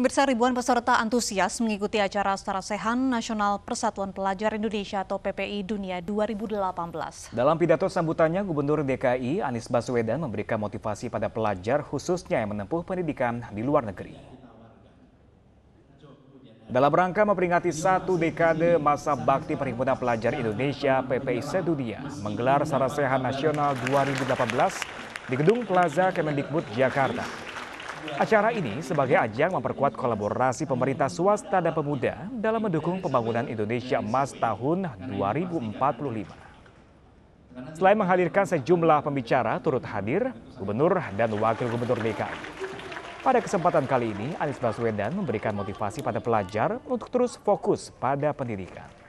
Pemirsa ribuan peserta antusias mengikuti acara Sarasehan Nasional Persatuan Pelajar Indonesia atau PPI Dunia 2018. Dalam pidato sambutannya, Gubernur DKI Anies Baswedan memberikan motivasi pada pelajar khususnya yang menempuh pendidikan di luar negeri. Dalam rangka memperingati satu dekade masa bakti Perhimpunan Pelajar Indonesia PPI Sedunia menggelar Sarasehan Nasional 2018 di Gedung Plaza Kemendikbud, Jakarta. Acara ini sebagai ajang memperkuat kolaborasi pemerintah swasta dan pemuda dalam mendukung pembangunan Indonesia Emas tahun 2045. Selain menghadirkan sejumlah pembicara turut hadir, Gubernur dan Wakil Gubernur DKI. Pada kesempatan kali ini, Anies Baswedan memberikan motivasi pada pelajar untuk terus fokus pada pendidikan.